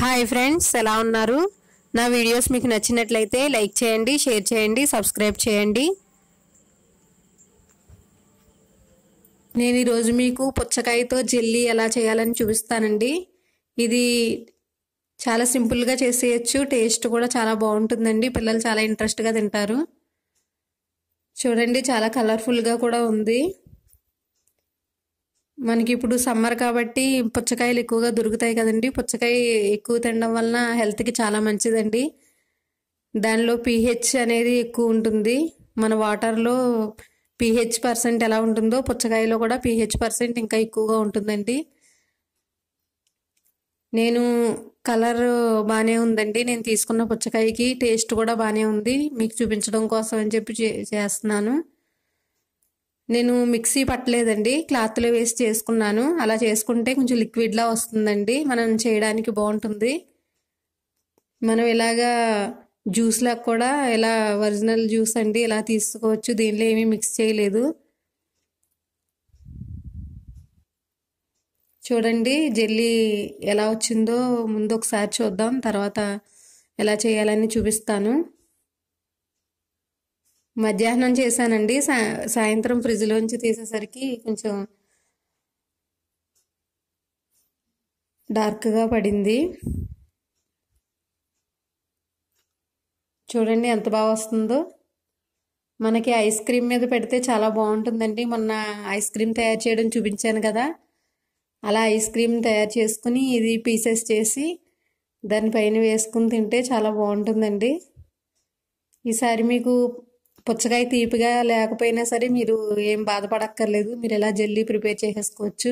hi friends ఎలా ఉన్నారు నా వీడియోస్ మీకు నచ్చినట్లయితే లైక్ చేయండి షేర్ చేయండి సబ్స్క్రైబ్ చేయండి నేను ఈరోజు మీకు పుచ్చకాయతో జెల్లీ ఎలా చేయాలని చూపిస్తానండి ఇది చాలా సింపుల్గా చేసేయచ్చు టేస్ట్ కూడా చాలా బాగుంటుందండి పిల్లలు చాలా ఇంట్రెస్ట్గా తింటారు చూడండి చాలా కలర్ఫుల్గా కూడా ఉంది మనకి ఇప్పుడు సమ్మర్ కాబట్టి పుచ్చకాయలు ఎక్కువగా దొరుకుతాయి కదండి పుచ్చకాయ ఎక్కువ తినడం వలన హెల్త్కి చాలా మంచిదండి దానిలో పిహెచ్ అనేది ఎక్కువ ఉంటుంది మన వాటర్లో పిహెచ్ పర్సెంట్ ఎలా ఉంటుందో పుచ్చకాయలో కూడా పిహెచ్ పర్సెంట్ ఇంకా ఎక్కువగా ఉంటుందండి నేను కలర్ బాగానే ఉందండి నేను తీసుకున్న పుచ్చకాయకి టేస్ట్ కూడా బాగానే ఉంది మీకు చూపించడం కోసం అని చెప్పి చేస్తున్నాను నేను మిక్సీ పట్టలేదండి క్లాత్లో వేసి చేసుకున్నాను అలా చేసుకుంటే కొంచెం లిక్విడ్లా వస్తుందండి మనం చేయడానికి బాగుంటుంది మనం ఇలాగా జ్యూస్లా కూడా ఇలా ఒరిజినల్ జ్యూస్ అండి ఇలా తీసుకోవచ్చు దీనిలో ఏమీ మిక్స్ చేయలేదు చూడండి జెల్లీ ఎలా వచ్చిందో ముందు ఒకసారి చూద్దాం తర్వాత ఎలా చేయాలని చూపిస్తాను మధ్యాహ్నం చేశానండి సా సాయంత్రం ఫ్రిడ్జ్లోంచి తీసేసరికి కొంచెం డార్క్గా పడింది చూడండి ఎంత బాగా వస్తుందో మనకి ఐస్ క్రీమ్ మీద పెడితే చాలా బాగుంటుందండి మొన్న ఐస్ క్రీమ్ తయారు చేయడం చూపించాను కదా అలా ఐస్ క్రీమ్ తయారు చేసుకుని ఇది పీసెస్ చేసి దానిపైన వేసుకుని తింటే చాలా బాగుంటుందండి ఈసారి మీకు పుచ్చకాయ తీపిగా లేకపోయినా సరే మీరు ఏం బాధపడక్కర్లేదు మీరు ఇలా జల్లీ ప్రిపేర్ చేసేసుకోవచ్చు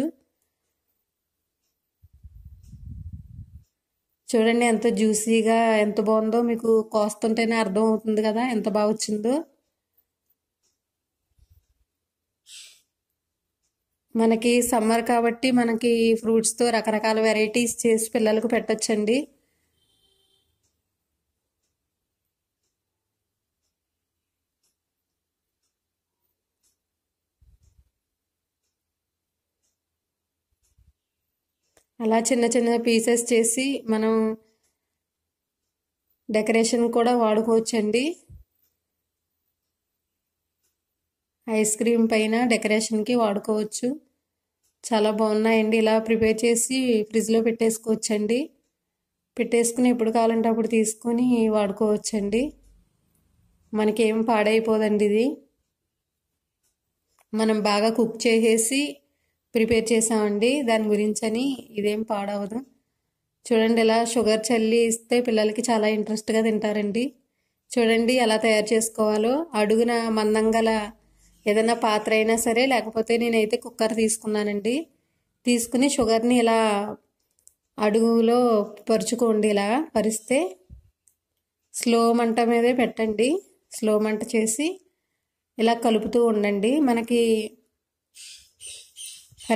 చూడండి ఎంత జ్యూసీగా ఎంత బాగుందో మీకు కోస్తుంటేనే అర్థం అవుతుంది కదా ఎంత బాగా వచ్చిందో మనకి సమ్మర్ కాబట్టి మనకి ఫ్రూట్స్తో రకరకాల వెరైటీస్ చేసి పిల్లలకు పెట్టచ్చండి అలా చిన్న చిన్న పీసెస్ చేసి మనం డెకరేషన్ కూడా వాడుకోవచ్చండి ఐస్ క్రీమ్ పైన డెకరేషన్కి వాడుకోవచ్చు చాలా బాగున్నాయండి ఇలా ప్రిపేర్ చేసి ఫ్రిడ్జ్లో పెట్టేసుకోవచ్చండి పెట్టేసుకుని ఎప్పుడు కావాలంటే అప్పుడు తీసుకొని వాడుకోవచ్చండి మనకేం పాడైపోదండి ఇది మనం బాగా కుక్ చేసేసి ప్రిపేర్ చేసామండి దాని గురించని ఇదేం పాడవదు చూడండి ఇలా షుగర్ చల్లి ఇస్తే పిల్లలకి చాలా ఇంట్రెస్ట్గా తింటారండి చూడండి ఎలా తయారు చేసుకోవాలో అడుగున మందంగల ఏదైనా పాత్ర అయినా సరే లేకపోతే నేనైతే కుక్కర్ తీసుకున్నానండి తీసుకుని షుగర్ని ఇలా అడుగులో పరుచుకోండి ఇలా పరిస్తే స్లో మంట మీదే పెట్టండి స్లో మంట చేసి ఇలా కలుపుతూ ఉండండి మనకి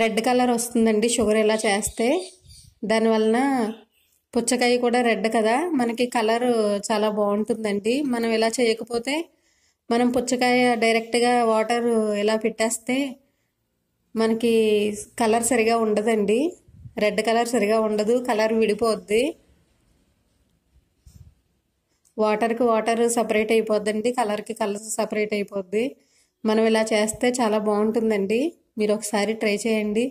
రెడ్ కలర్ వస్తుందండి షుగర్ ఇలా చేస్తే దానివలన పుచ్చకాయ కూడా రెడ్ కదా మనకి కలర్ చాలా బాగుంటుందండి మనం ఇలా చేయకపోతే మనం పుచ్చకాయ డైరెక్ట్గా వాటర్ ఇలా పెట్టేస్తే మనకి కలర్ సరిగా ఉండదండి రెడ్ కలర్ సరిగా ఉండదు కలర్ విడిపోద్ది వాటర్కి వాటర్ సపరేట్ అయిపోద్దండి కలర్కి కలర్ సపరేట్ అయిపోద్ది మనం ఇలా చేస్తే చాలా బాగుంటుందండి మీరు ఒకసారి ట్రై చేయండి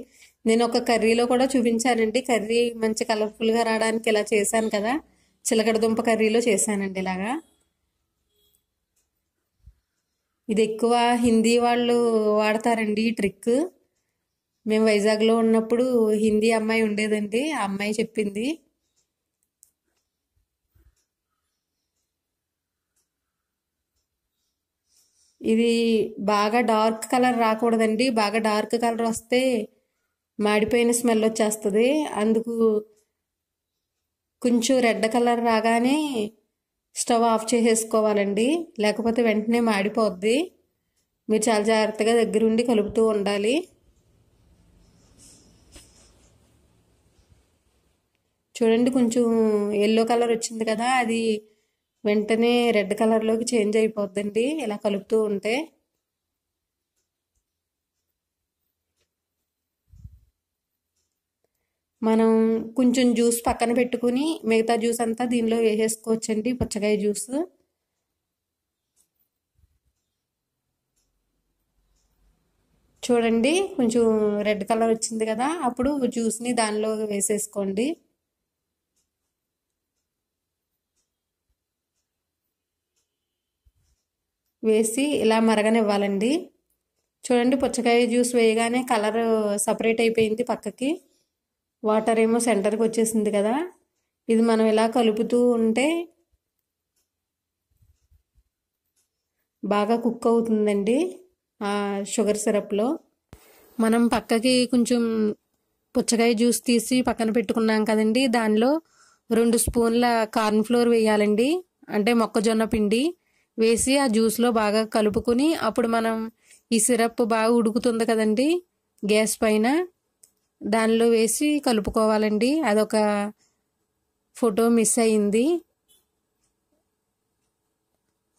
నేను ఒక కర్రీలో కూడా చూపించానండి కర్రీ మంచి కలర్ఫుల్గా రావడానికి ఇలా చేశాను కదా చిలకడ దుంప కర్రీలో చేశానండి ఇలాగా ఇది ఎక్కువ హిందీ వాళ్ళు వాడతారండి ఈ ట్రిక్ మేము వైజాగ్లో ఉన్నప్పుడు హిందీ అమ్మాయి ఉండేదండి ఆ అమ్మాయి చెప్పింది ఇది బాగా డార్క్ కలర్ రాకూడదండి బాగా డార్క్ కలర్ వస్తే మాడిపోయిన స్మెల్ వచ్చేస్తుంది అందుకు కొంచెం రెడ్ కలర్ రాగానే స్టవ్ ఆఫ్ చేసేసుకోవాలండి లేకపోతే వెంటనే మాడిపోద్ది మీరు చాలా జాగ్రత్తగా దగ్గరుండి కలుపుతూ ఉండాలి చూడండి కొంచెం ఎల్లో కలర్ వచ్చింది కదా అది వెంటనే రెడ్ కలర్లోకి చేంజ్ అయిపోద్దండి ఇలా కలుపుతూ ఉంటే మనం కొంచెం జ్యూస్ పక్కన పెట్టుకుని మిగతా జ్యూస్ అంతా దీనిలో వేసేసుకోవచ్చండి పుచ్చకాయ జ్యూస్ చూడండి కొంచెం రెడ్ కలర్ వచ్చింది కదా అప్పుడు జ్యూస్ని దానిలో వేసేసుకోండి వేసి ఇలా మరగనివ్వాలండి చూడండి పుచ్చకాయ జ్యూస్ వేయగానే కలర్ సపరేట్ అయిపోయింది పక్కకి వాటర్ ఏమో సెంటర్కి వచ్చేసింది కదా ఇది మనం ఇలా కలుపుతూ ఉంటే బాగా కుక్ అవుతుందండి ఆ షుగర్ సిరప్లో మనం పక్కకి కొంచెం పుచ్చకాయ జ్యూస్ తీసి పక్కన పెట్టుకున్నాం కదండి దానిలో రెండు స్పూన్ల కార్న్ ఫ్లోర్ వేయాలండి అంటే మొక్కజొన్న పిండి వేసి ఆ జ్యూస్లో బాగా కలుపుకుని అప్పుడు మనం ఈ సిరప్ బాగా ఉడుకుతుంది కదండి గ్యాస్ పైన దానిలో వేసి కలుపుకోవాలండి అదొక ఫోటో మిస్ అయింది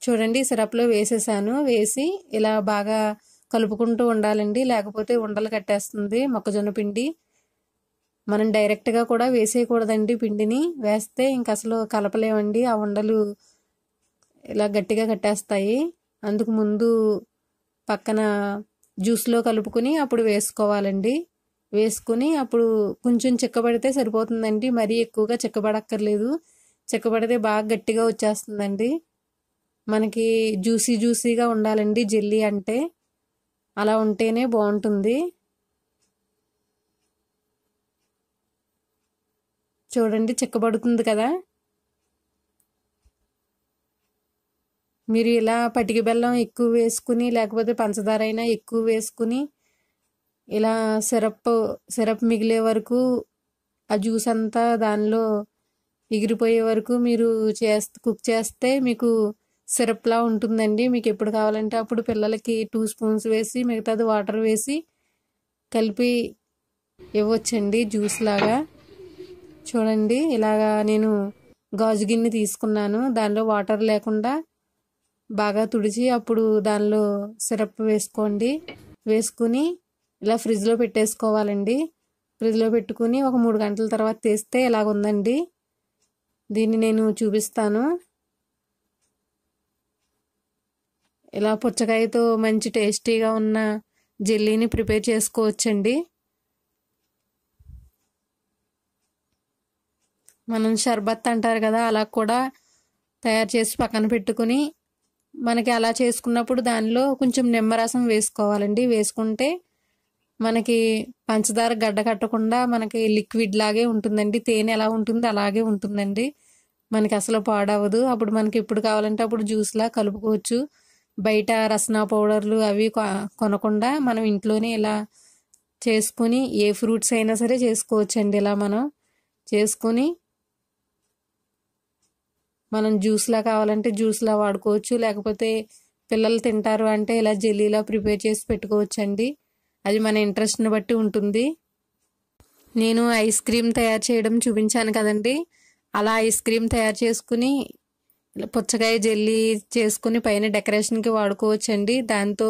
చూడండి సిరప్లో వేసేసాను వేసి ఇలా బాగా కలుపుకుంటూ ఉండాలండి లేకపోతే ఉండలు కట్టేస్తుంది మొక్కజొన్న పిండి మనం డైరెక్ట్గా కూడా వేసేయకూడదండి పిండిని వేస్తే ఇంక అసలు కలపలేమండి ఆ ఉండలు ఇలా గట్టిగా కట్టేస్తాయి అందుకు ముందు పక్కన జ్యూస్లో కలుపుకొని అప్పుడు వేసుకోవాలండి వేసుకుని అప్పుడు కొంచెం చిక్కబడితే సరిపోతుందండి మరీ ఎక్కువగా చిక్కబడక్కర్లేదు చిక్కబడితే బాగా గట్టిగా వచ్చేస్తుందండి మనకి జ్యూసీ జ్యూసీగా ఉండాలండి జెల్లీ అంటే అలా ఉంటేనే బాగుంటుంది చూడండి చిక్కబడుతుంది కదా మీరు ఇలా పటికి బెల్లం ఎక్కువ వేసుకుని లేకపోతే పంచదార అయినా ఎక్కువ వేసుకుని ఇలా సిరప్ సిరప్ మిగిలే వరకు ఆ జ్యూస్ అంతా దానిలో ఎగిరిపోయే వరకు మీరు చేస్తే కుక్ చేస్తే మీకు సిరప్లా ఉంటుందండి మీకు ఎప్పుడు కావాలంటే అప్పుడు పిల్లలకి టూ స్పూన్స్ వేసి మిగతాది వాటర్ వేసి కలిపి ఇవ్వచ్చండి జ్యూస్ లాగా చూడండి ఇలాగా నేను గాజు గిన్నె తీసుకున్నాను దానిలో వాటర్ లేకుండా బాగా తుడిచి అప్పుడు దానిలో సిరప్ వేసుకోండి వేసుకుని ఇలా ఫ్రిడ్జ్లో పెట్టేసుకోవాలండి ఫ్రిడ్జ్లో పెట్టుకుని ఒక మూడు గంటల తర్వాత తీస్తే ఎలాగుందండి దీన్ని నేను చూపిస్తాను ఇలా పుచ్చకాయతో మంచి టేస్టీగా ఉన్న జెల్లీని ప్రిపేర్ చేసుకోవచ్చండి మనం షర్బత్ అంటారు కదా అలా కూడా తయారు చేసి పక్కన పెట్టుకుని మనకి అలా చేసుకున్నప్పుడు దానిలో కొంచెం నిమ్మరసం వేసుకోవాలండి వేసుకుంటే మనకి పంచదార గడ్డ కట్టకుండా మనకి లిక్విడ్ లాగే ఉంటుందండి తేనె ఎలా ఉంటుంది అలాగే ఉంటుందండి మనకి అసలు పాడవదు అప్పుడు మనకి ఎప్పుడు కావాలంటే అప్పుడు జ్యూస్లా కలుపుకోవచ్చు బయట రసనా పౌడర్లు అవి కొనకుండా మనం ఇంట్లోనే ఇలా చేసుకుని ఏ ఫ్రూట్స్ అయినా సరే చేసుకోవచ్చండి ఇలా మనం చేసుకుని మనం జ్యూస్లా కావాలంటే జ్యూస్లా వాడుకోవచ్చు లేకపోతే పిల్లలు తింటారు అంటే ఇలా జెల్లీలా ప్రిపేర్ చేసి పెట్టుకోవచ్చు అండి అది మన ఇంట్రెస్ట్ని బట్టి ఉంటుంది నేను ఐస్ క్రీమ్ తయారు చేయడం చూపించాను కదండి అలా ఐస్ క్రీమ్ తయారు చేసుకుని పుచ్చకాయ జెల్లీ చేసుకుని పైన డెకరేషన్కి వాడుకోవచ్చండి దాంతో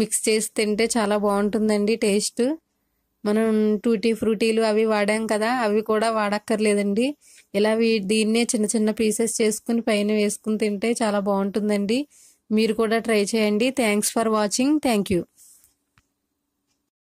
మిక్స్ చేసి తింటే చాలా బాగుంటుందండి టేస్ట్ మనం టూటీ ఫ్రూటీలు అవి వాడాం కదా అవి కూడా వాడక్కర్లేదండి ఇలా వీ దీన్నే చిన్న చిన్న పీసెస్ చేసుకుని పైన వేసుకుని తింటే చాలా బాగుంటుందండి మీరు కూడా ట్రై చేయండి thanks for watching thank you